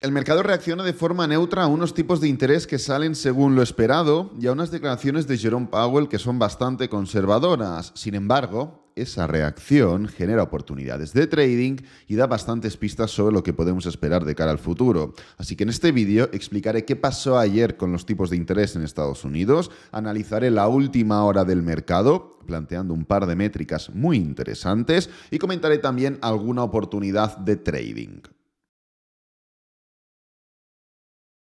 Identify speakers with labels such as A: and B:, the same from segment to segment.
A: El mercado reacciona de forma neutra a unos tipos de interés que salen según lo esperado y a unas declaraciones de Jerome Powell que son bastante conservadoras. Sin embargo, esa reacción genera oportunidades de trading y da bastantes pistas sobre lo que podemos esperar de cara al futuro. Así que en este vídeo explicaré qué pasó ayer con los tipos de interés en Estados Unidos, analizaré la última hora del mercado, planteando un par de métricas muy interesantes y comentaré también alguna oportunidad de trading.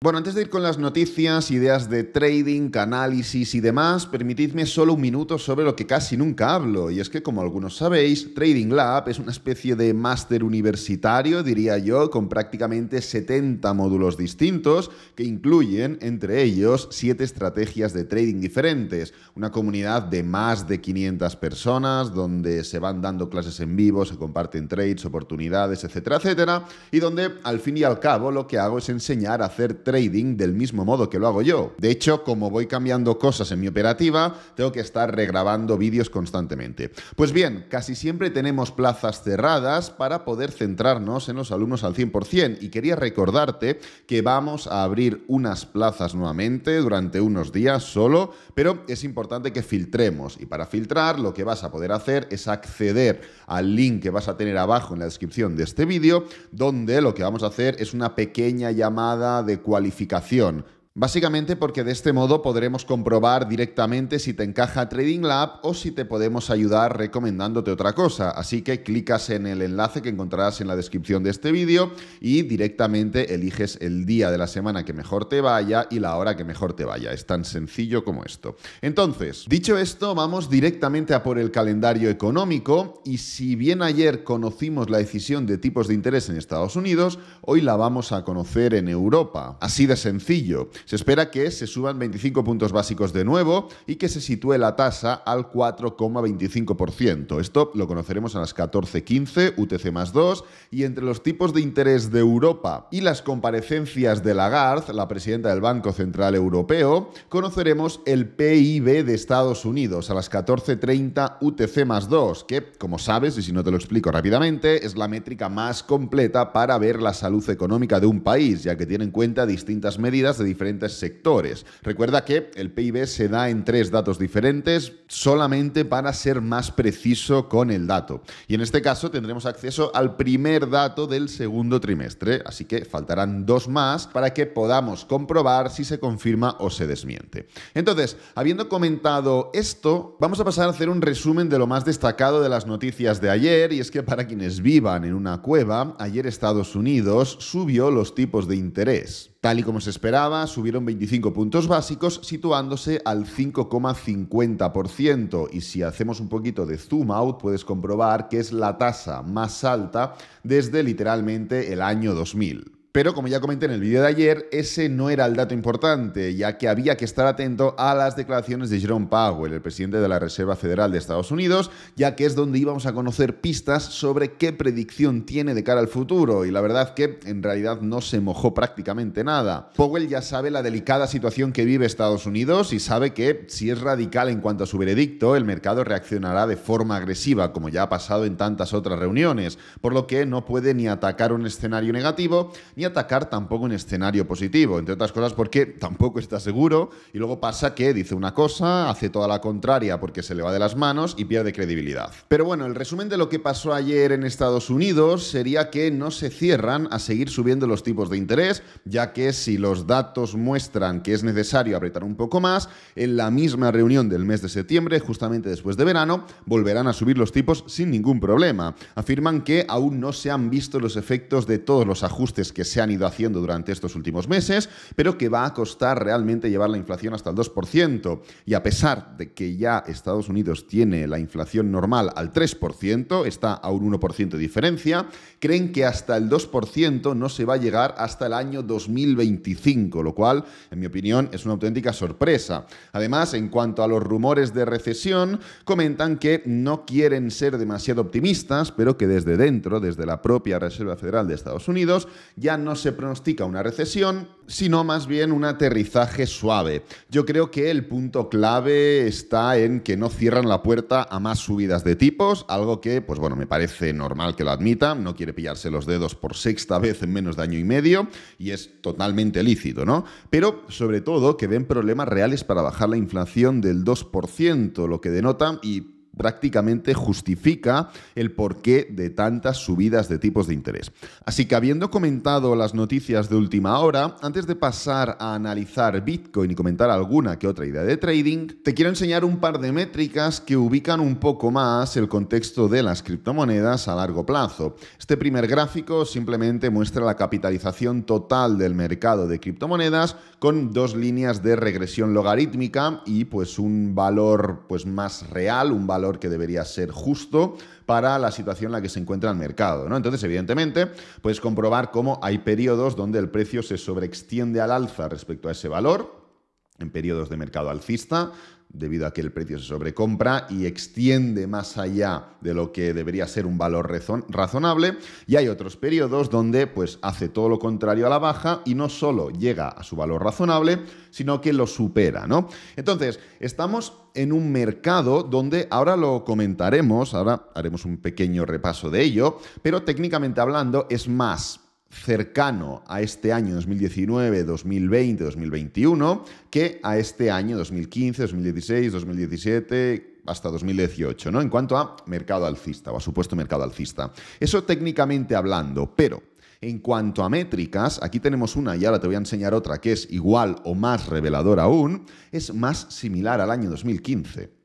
A: Bueno, antes de ir con las noticias, ideas de trading, análisis y demás, permitidme solo un minuto sobre lo que casi nunca hablo, y es que como algunos sabéis, Trading Lab es una especie de máster universitario, diría yo, con prácticamente 70 módulos distintos que incluyen, entre ellos, 7 estrategias de trading diferentes, una comunidad de más de 500 personas donde se van dando clases en vivo, se comparten trades, oportunidades, etcétera, etcétera, y donde al fin y al cabo lo que hago es enseñar a hacer trading trading del mismo modo que lo hago yo. De hecho, como voy cambiando cosas en mi operativa, tengo que estar regrabando vídeos constantemente. Pues bien, casi siempre tenemos plazas cerradas para poder centrarnos en los alumnos al 100% y quería recordarte que vamos a abrir unas plazas nuevamente durante unos días solo, pero es importante que filtremos y para filtrar lo que vas a poder hacer es acceder al link que vas a tener abajo en la descripción de este vídeo, donde lo que vamos a hacer es una pequeña llamada de cualquier cualificación Básicamente porque de este modo podremos comprobar directamente si te encaja Trading Lab o si te podemos ayudar recomendándote otra cosa. Así que clicas en el enlace que encontrarás en la descripción de este vídeo y directamente eliges el día de la semana que mejor te vaya y la hora que mejor te vaya. Es tan sencillo como esto. Entonces, dicho esto, vamos directamente a por el calendario económico y si bien ayer conocimos la decisión de tipos de interés en Estados Unidos, hoy la vamos a conocer en Europa. Así de sencillo. Se espera que se suban 25 puntos básicos de nuevo y que se sitúe la tasa al 4,25%. Esto lo conoceremos a las 14.15 UTC más 2 y entre los tipos de interés de Europa y las comparecencias de Lagarde, la presidenta del Banco Central Europeo, conoceremos el PIB de Estados Unidos a las 14.30 UTC más 2, que como sabes y si no te lo explico rápidamente, es la métrica más completa para ver la salud económica de un país, ya que tiene en cuenta distintas medidas de diferentes sectores. Recuerda que el PIB se da en tres datos diferentes solamente para ser más preciso con el dato. Y en este caso tendremos acceso al primer dato del segundo trimestre, así que faltarán dos más para que podamos comprobar si se confirma o se desmiente. Entonces, habiendo comentado esto, vamos a pasar a hacer un resumen de lo más destacado de las noticias de ayer, y es que para quienes vivan en una cueva, ayer Estados Unidos subió los tipos de interés. Tal y como se esperaba, subieron 25 puntos básicos, situándose al 5,50%. Y si hacemos un poquito de zoom out, puedes comprobar que es la tasa más alta desde literalmente el año 2000. Pero como ya comenté en el vídeo de ayer, ese no era el dato importante, ya que había que estar atento a las declaraciones de Jerome Powell, el presidente de la Reserva Federal de Estados Unidos, ya que es donde íbamos a conocer pistas sobre qué predicción tiene de cara al futuro, y la verdad que en realidad no se mojó prácticamente nada. Powell ya sabe la delicada situación que vive Estados Unidos y sabe que si es radical en cuanto a su veredicto, el mercado reaccionará de forma agresiva, como ya ha pasado en tantas otras reuniones, por lo que no puede ni atacar un escenario negativo, ni atacar tampoco un escenario positivo, entre otras cosas porque tampoco está seguro y luego pasa que dice una cosa, hace toda la contraria porque se le va de las manos y pierde credibilidad. Pero bueno, el resumen de lo que pasó ayer en Estados Unidos sería que no se cierran a seguir subiendo los tipos de interés, ya que si los datos muestran que es necesario apretar un poco más, en la misma reunión del mes de septiembre, justamente después de verano, volverán a subir los tipos sin ningún problema. Afirman que aún no se han visto los efectos de todos los ajustes que se han ido haciendo durante estos últimos meses, pero que va a costar realmente llevar la inflación hasta el 2%. Y a pesar de que ya Estados Unidos tiene la inflación normal al 3%, está a un 1% de diferencia, creen que hasta el 2% no se va a llegar hasta el año 2025, lo cual, en mi opinión, es una auténtica sorpresa. Además, en cuanto a los rumores de recesión, comentan que no quieren ser demasiado optimistas, pero que desde dentro, desde la propia Reserva Federal de Estados Unidos, ya no se pronostica una recesión, sino más bien un aterrizaje suave. Yo creo que el punto clave está en que no cierran la puerta a más subidas de tipos, algo que, pues bueno, me parece normal que lo admitan, no quiere pillarse los dedos por sexta vez en menos de año y medio, y es totalmente lícito, ¿no? Pero sobre todo que ven problemas reales para bajar la inflación del 2%, lo que denota, y prácticamente justifica el porqué de tantas subidas de tipos de interés. Así que habiendo comentado las noticias de última hora, antes de pasar a analizar Bitcoin y comentar alguna que otra idea de trading, te quiero enseñar un par de métricas que ubican un poco más el contexto de las criptomonedas a largo plazo. Este primer gráfico simplemente muestra la capitalización total del mercado de criptomonedas con dos líneas de regresión logarítmica y pues un valor pues más real, un valor que debería ser justo para la situación en la que se encuentra el mercado. ¿no? Entonces, evidentemente, puedes comprobar cómo hay periodos donde el precio se sobreextiende al alza respecto a ese valor en periodos de mercado alcista, debido a que el precio se sobrecompra y extiende más allá de lo que debería ser un valor razonable. Y hay otros periodos donde pues, hace todo lo contrario a la baja y no solo llega a su valor razonable, sino que lo supera. ¿no? Entonces, estamos en un mercado donde ahora lo comentaremos, ahora haremos un pequeño repaso de ello, pero técnicamente hablando es más cercano a este año 2019, 2020, 2021 que a este año 2015, 2016, 2017 hasta 2018, ¿no? En cuanto a mercado alcista o a supuesto mercado alcista. Eso técnicamente hablando, pero en cuanto a métricas, aquí tenemos una y ahora te voy a enseñar otra que es igual o más reveladora aún, es más similar al año 2015.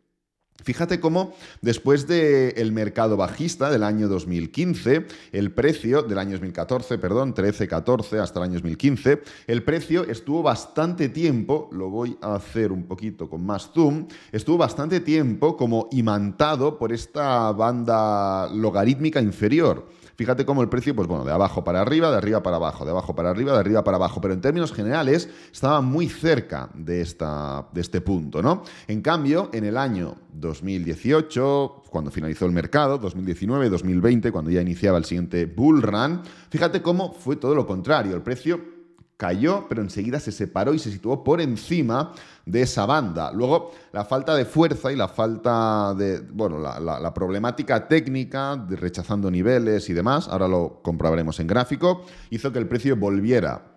A: Fíjate cómo después del mercado bajista del año 2015, el precio del año 2014, perdón, 13, 14 hasta el año 2015, el precio estuvo bastante tiempo, lo voy a hacer un poquito con más zoom, estuvo bastante tiempo como imantado por esta banda logarítmica inferior. Fíjate cómo el precio, pues bueno, de abajo para arriba, de arriba para abajo, de abajo para arriba, de arriba para abajo, pero en términos generales estaba muy cerca de, esta, de este punto, ¿no? En cambio, en el año 2018, cuando finalizó el mercado, 2019, 2020, cuando ya iniciaba el siguiente bull run, fíjate cómo fue todo lo contrario, el precio cayó, pero enseguida se separó y se situó por encima de esa banda. Luego, la falta de fuerza y la falta de, bueno, la, problemática técnica, de rechazando niveles y demás, ahora lo comprobaremos en gráfico, hizo que el precio volviera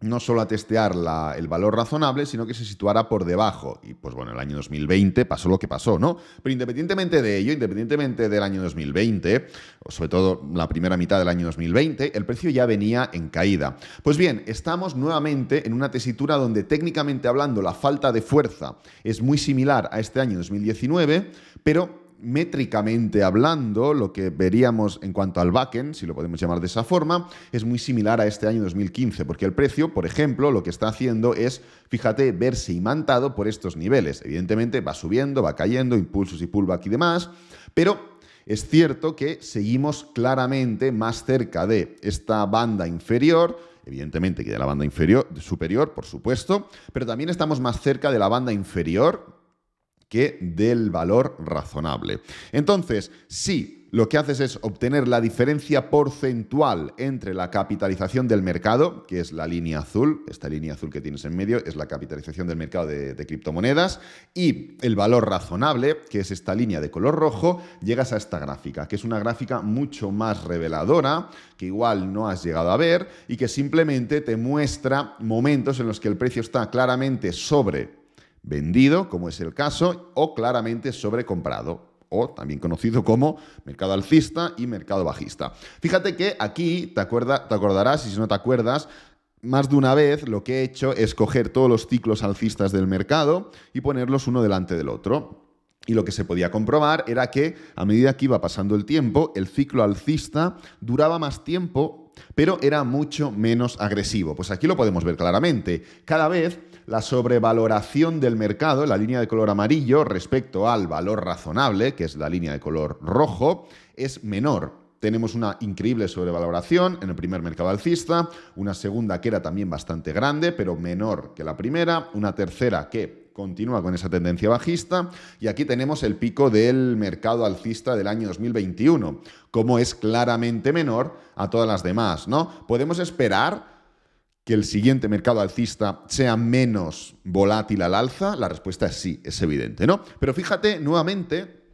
A: no solo a testear el valor razonable, sino que se situara por debajo. Y pues bueno, el año 2020 pasó lo que pasó, ¿no? Pero independientemente de ello, independientemente del año 2020, o sobre todo la primera mitad del año 2020, el precio ya venía en caída. Pues bien, estamos nuevamente en una tesitura donde técnicamente hablando la falta de fuerza es muy similar a este año 2019, pero métricamente hablando, lo que veríamos en cuanto al backend, si lo podemos llamar de esa forma, es muy similar a este año 2015, porque el precio, por ejemplo, lo que está haciendo es, fíjate, verse imantado por estos niveles. Evidentemente va subiendo, va cayendo, impulsos y pullback y demás, pero es cierto que seguimos claramente más cerca de esta banda inferior, evidentemente que de la banda inferior, superior, por supuesto, pero también estamos más cerca de la banda inferior que del valor razonable. Entonces, si lo que haces es obtener la diferencia porcentual entre la capitalización del mercado, que es la línea azul, esta línea azul que tienes en medio es la capitalización del mercado de, criptomonedas, y el valor razonable, que es esta línea de color rojo, llegas a esta gráfica, que es una gráfica mucho más reveladora, que igual no has llegado a ver, y que simplemente te muestra momentos en los que el precio está claramente sobre vendido, como es el caso, o claramente sobrecomprado, o también conocido como mercado alcista y mercado bajista. Fíjate que aquí te, te acordarás, y si no te acuerdas, más de una vez lo que he hecho es coger todos los ciclos alcistas del mercado y ponerlos uno delante del otro. Y lo que se podía comprobar era que a medida que iba pasando el tiempo, el ciclo alcista duraba más tiempo, pero era mucho menos agresivo. Pues aquí lo podemos ver claramente. Cada vez la sobrevaloración del mercado, la línea de color amarillo, respecto al valor razonable, que es la línea de color rojo, es menor tenemos una increíble sobrevaloración en el primer mercado alcista, una segunda que era también bastante grande, pero menor que la primera, una tercera que continúa con esa tendencia bajista y aquí tenemos el pico del mercado alcista del año 2021, como es claramente menor a todas las demás, ¿no? Podemos esperar que el siguiente mercado alcista sea menos volátil al alza? La respuesta es sí, es evidente, ¿no? Pero fíjate nuevamente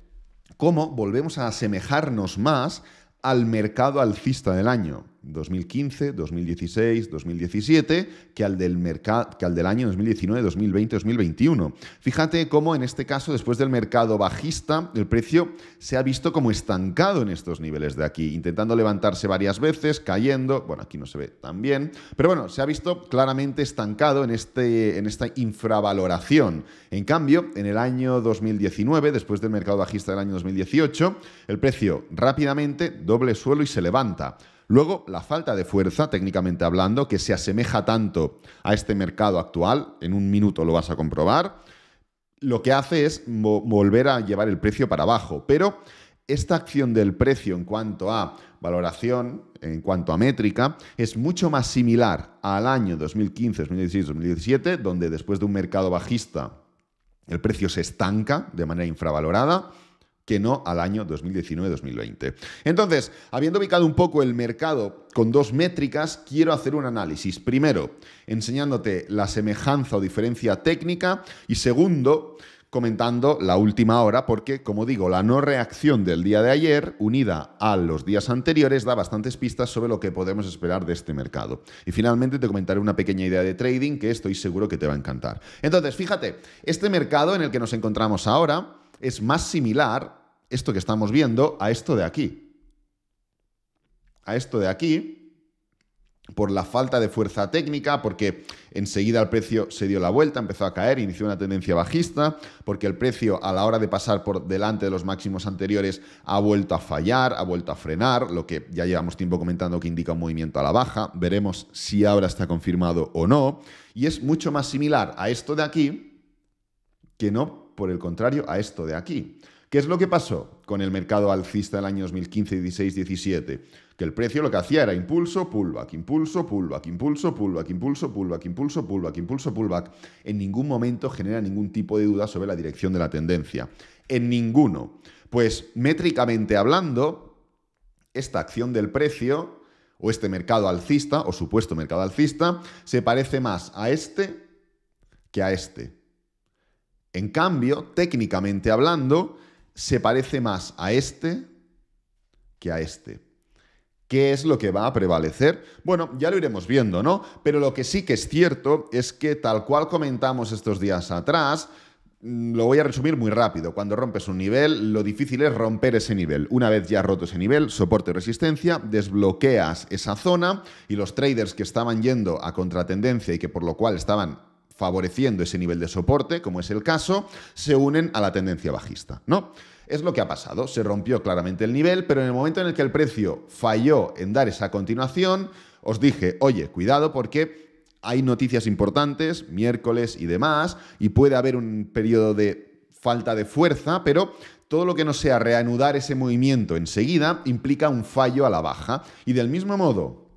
A: cómo volvemos a asemejarnos más al mercado alcista del año. 2015, 2016, 2017, que al del, que al del año 2019, 2020, 2021. Fíjate cómo en este caso, después del mercado bajista, el precio se ha visto como estancado en estos niveles de aquí, intentando levantarse varias veces, cayendo, bueno, aquí no se ve tan bien, pero bueno, se ha visto claramente estancado en, este, en esta infravaloración. En cambio, en el año 2019, después del mercado bajista del año 2018, el precio rápidamente doble suelo y se levanta. Luego, la falta de fuerza, técnicamente hablando, que se asemeja tanto a este mercado actual, en un minuto lo vas a comprobar, lo que hace es volver a llevar el precio para abajo. Pero esta acción del precio en cuanto a valoración, en cuanto a métrica, es mucho más similar al año 2015, 2016, 2017, donde después de un mercado bajista el precio se estanca de manera infravalorada que no al año 2019-2020. Entonces, habiendo ubicado un poco el mercado con dos métricas, quiero hacer un análisis. Primero, enseñándote la semejanza o diferencia técnica y segundo, comentando la última hora porque, como digo, la no reacción del día de ayer, unida a los días anteriores, da bastantes pistas sobre lo que podemos esperar de este mercado. Y finalmente te comentaré una pequeña idea de trading que estoy seguro que te va a encantar. Entonces, fíjate, este mercado en el que nos encontramos ahora es más similar esto que estamos viendo a esto de aquí. A esto de aquí, por la falta de fuerza técnica, porque enseguida el precio se dio la vuelta, empezó a caer, inició una tendencia bajista, porque el precio a la hora de pasar por delante de los máximos anteriores ha vuelto a fallar, ha vuelto a frenar, lo que ya llevamos tiempo comentando que indica un movimiento a la baja. Veremos si ahora está confirmado o no. Y es mucho más similar a esto de aquí que no, por el contrario, a esto de aquí. ¿Qué es lo que pasó con el mercado alcista del año 2015, 16, 17? Que el precio lo que hacía era impulso, pullback, impulso, pullback, impulso, pullback, impulso, pullback, impulso, pullback, impulso, pullback. En ningún momento genera ningún tipo de duda sobre la dirección de la tendencia. En ninguno. Pues métricamente hablando, esta acción del precio o este mercado alcista o supuesto mercado alcista se parece más a este que a este. En cambio, técnicamente hablando, se parece más a este que a este. ¿Qué es lo que va a prevalecer? Bueno, ya lo iremos viendo, ¿no? Pero lo que sí que es cierto es que tal cual comentamos estos días atrás, mm, lo voy a resumir muy rápido. Cuando rompes un nivel, lo difícil es romper ese nivel. Una vez ya roto ese nivel, soporte y resistencia, desbloqueas esa zona y los traders que estaban yendo a contratendencia y que por lo cual estaban favoreciendo ese nivel de soporte, como es el caso, se unen a la tendencia bajista, ¿no? Es lo que ha pasado, se rompió claramente el nivel, pero en el momento en el que el precio falló en dar esa continuación, os dije, "Oye, cuidado porque hay noticias importantes, miércoles y demás, y puede haber un periodo de falta de fuerza, pero todo lo que no sea reanudar ese movimiento enseguida implica un fallo a la baja. Y del mismo modo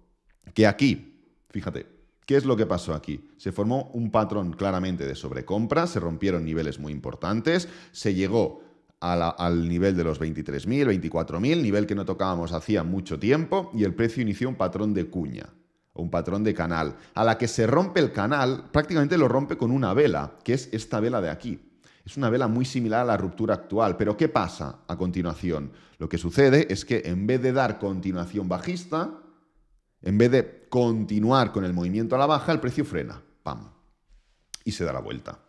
A: que aquí, fíjate, ¿Qué es lo que pasó aquí? Se formó un patrón claramente de sobrecompra, se rompieron niveles muy importantes, se llegó al nivel de los 23.000, 24.000, nivel que no tocábamos hacía mucho tiempo, y el precio inició un patrón de cuña, un patrón de canal. A la que se rompe el canal, prácticamente lo rompe con una vela, que es esta vela de aquí. Es una vela muy similar a la ruptura actual, pero ¿qué pasa a continuación? Lo que sucede es que en vez de dar continuación bajista, en vez de continuar con el movimiento a la baja, el precio frena, pam, y se da la vuelta.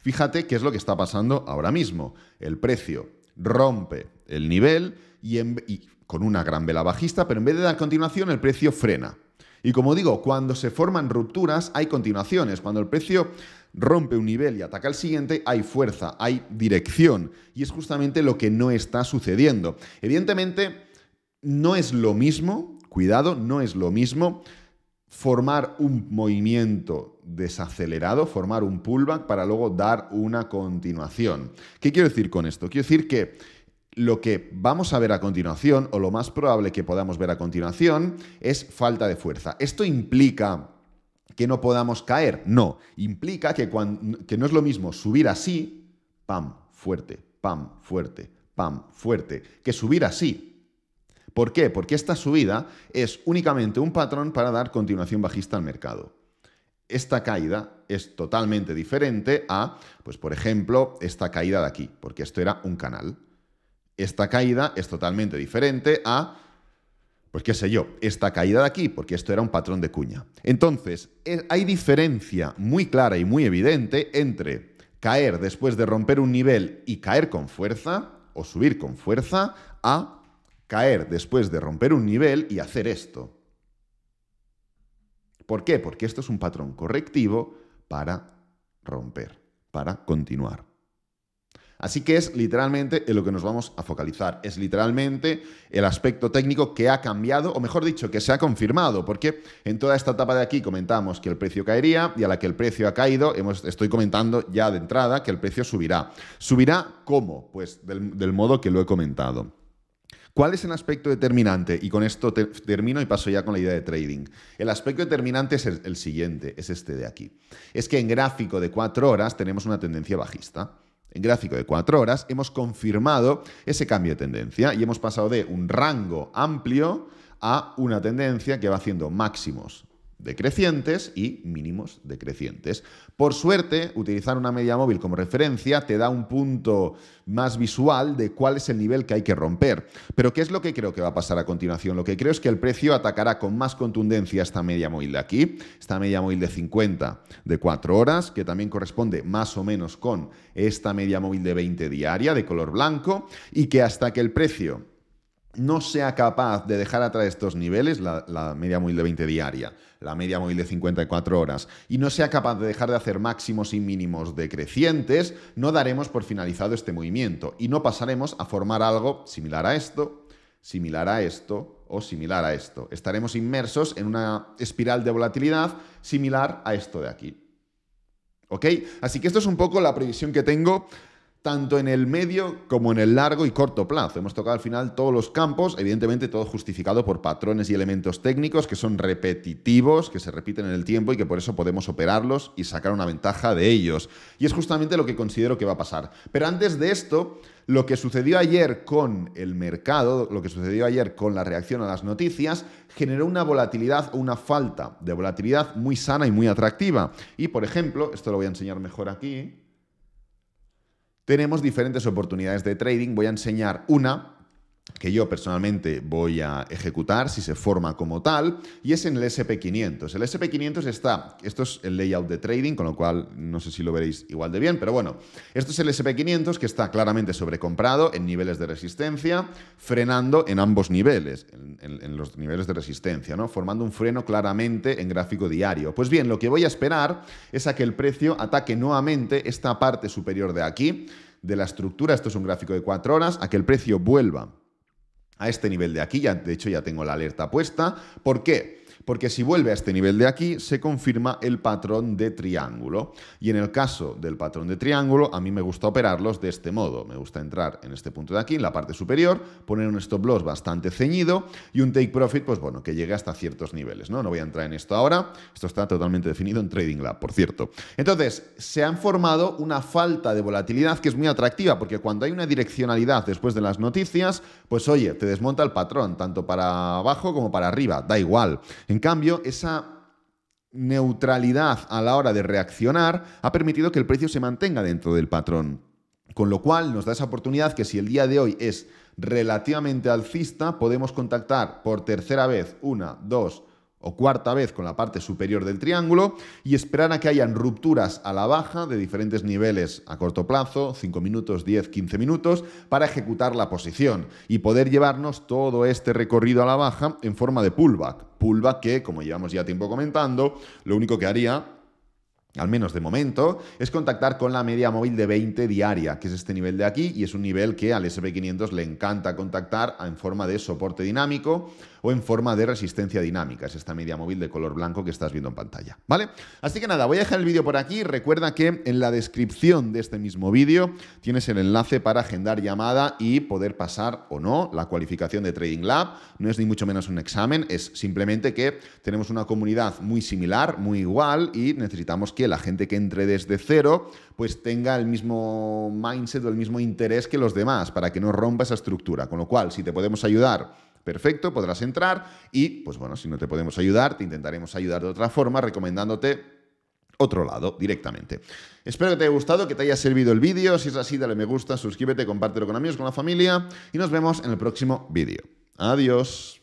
A: Fíjate qué es lo que está pasando ahora mismo. El precio rompe el nivel y, con una gran vela bajista, pero en vez de dar continuación, el precio frena. Y como digo, cuando se forman rupturas hay continuaciones. Cuando el precio rompe un nivel y ataca el siguiente, hay fuerza, hay dirección. Y es justamente lo que no está sucediendo. Evidentemente, no es lo mismo Cuidado, no es lo mismo formar un movimiento desacelerado, formar un pullback para luego dar una continuación. ¿Qué quiero decir con esto? Quiero decir que lo que vamos a ver a continuación, o lo más probable que podamos ver a continuación, es falta de fuerza. Esto implica que no podamos caer, no. Implica que, no es lo mismo subir así, pam, fuerte, pam, fuerte, pam, fuerte, que subir así, ¿Por qué? Porque esta subida es únicamente un patrón para dar continuación bajista al mercado. Esta caída es totalmente diferente a, pues por ejemplo, esta caída de aquí, porque esto era un canal. Esta caída es totalmente diferente a, pues qué sé yo, esta caída de aquí, porque esto era un patrón de cuña. Entonces, eh, hay diferencia muy clara y muy evidente entre caer después de romper un nivel y caer con fuerza, o subir con fuerza, a caer después de romper un nivel y hacer esto. ¿Por qué? Porque esto es un patrón correctivo para romper, para continuar. Así que es literalmente en lo que nos vamos a focalizar. Es literalmente el aspecto técnico que ha cambiado, o mejor dicho, que se ha confirmado, porque en toda esta etapa de aquí comentamos que el precio caería y a la que el precio ha caído, estoy comentando ya de entrada que el precio subirá. ¿Subirá cómo? Pues del modo que lo he comentado. ¿Cuál es el aspecto determinante? Y con esto termino y paso ya con la idea de trading. El aspecto determinante es el, siguiente, es este de aquí. Es que en gráfico de cuatro horas tenemos una tendencia bajista. En gráfico de cuatro horas hemos confirmado ese cambio de tendencia y hemos pasado de un rango amplio a una tendencia que va haciendo máximos decrecientes y mínimos decrecientes. Por suerte, utilizar una media móvil como referencia te da un punto más visual de cuál es el nivel que hay que romper. Pero ¿qué es lo que creo que va a pasar a continuación? Lo que creo es que el precio atacará con más contundencia esta media móvil de aquí, esta media móvil de 50 de 4 horas, que también corresponde más o menos con esta media móvil de 20 diaria de color blanco, y que hasta que el precio no sea capaz de dejar atrás estos niveles, la, media móvil de 20 diaria, la media móvil de 54 horas, y no sea capaz de dejar de hacer máximos y mínimos decrecientes, no daremos por finalizado este movimiento y no pasaremos a formar algo similar a esto, similar a esto o similar a esto. Estaremos inmersos en una espiral de volatilidad similar a esto de aquí. ¿Ok? Así que esto es un poco la previsión que tengo tanto en el medio como en el largo y corto plazo. Hemos tocado al final todos los campos, evidentemente todo justificado por patrones y elementos técnicos que son repetitivos, que se repiten en el tiempo y que por eso podemos operarlos y sacar una ventaja de ellos. Y es justamente lo que considero que va a pasar. Pero antes de esto, lo que sucedió ayer con el mercado, lo que sucedió ayer con la reacción a las noticias, generó una volatilidad o una falta de volatilidad muy sana y muy atractiva. Y por ejemplo, esto lo voy a enseñar mejor aquí tenemos diferentes oportunidades de trading. Voy a enseñar una que yo personalmente voy a ejecutar si se forma como tal, y es en el SP500. El SP500 está, esto es el layout de trading, con lo cual no sé si lo veréis igual de bien, pero bueno, esto es el SP500 que está claramente sobrecomprado en niveles de resistencia, frenando en ambos niveles, en, los niveles de resistencia, ¿no? formando un freno claramente en gráfico diario. Pues bien, lo que voy a esperar es a que el precio ataque nuevamente esta parte superior de aquí, de la estructura, esto es un gráfico de 4 horas, a que el precio vuelva a este nivel de aquí. Ya, de hecho, ya tengo la alerta puesta. ¿Por qué? porque si vuelve a este nivel de aquí, se confirma el patrón de triángulo. Y en el caso del patrón de triángulo, a mí me gusta operarlos de este modo. Me gusta entrar en este punto de aquí, en la parte superior, poner un stop loss bastante ceñido y un take profit, pues bueno, que llegue hasta ciertos niveles, ¿no? No voy a entrar en esto ahora. Esto está totalmente definido en Trading Lab, por cierto. Entonces, se han formado una falta de volatilidad que es muy atractiva, porque cuando hay una direccionalidad después de las noticias, pues oye, te desmonta el patrón, tanto para abajo como para arriba, da igual. En cambio, esa neutralidad a la hora de reaccionar ha permitido que el precio se mantenga dentro del patrón. Con lo cual nos da esa oportunidad que si el día de hoy es relativamente alcista, podemos contactar por tercera vez, una, dos, o cuarta vez con la parte superior del triángulo y esperar a que hayan rupturas a la baja de diferentes niveles a corto plazo, 5 minutos, 10, 15 minutos, para ejecutar la posición y poder llevarnos todo este recorrido a la baja en forma de pullback. Pullback que, como llevamos ya tiempo comentando, lo único que haría al menos de momento, es contactar con la media móvil de 20 diaria, que es este nivel de aquí, y es un nivel que al SP500 le encanta contactar en forma de soporte dinámico o en forma de resistencia dinámica. Es esta media móvil de color blanco que estás viendo en pantalla, ¿vale? Así que nada, voy a dejar el vídeo por aquí. Recuerda que en la descripción de este mismo vídeo tienes el enlace para agendar llamada y poder pasar o no la cualificación de Trading Lab. No es ni mucho menos un examen, es simplemente que tenemos una comunidad muy similar, muy igual y necesitamos que la gente que entre desde cero pues tenga el mismo mindset o el mismo interés que los demás para que no rompa esa estructura. Con lo cual, si te podemos ayudar perfecto, podrás entrar y, pues bueno, si no te podemos ayudar, te intentaremos ayudar de otra forma recomendándote otro lado directamente. Espero que te haya gustado, que te haya servido el vídeo. Si es así, dale me gusta, suscríbete, compártelo con amigos, con la familia y nos vemos en el próximo vídeo. Adiós.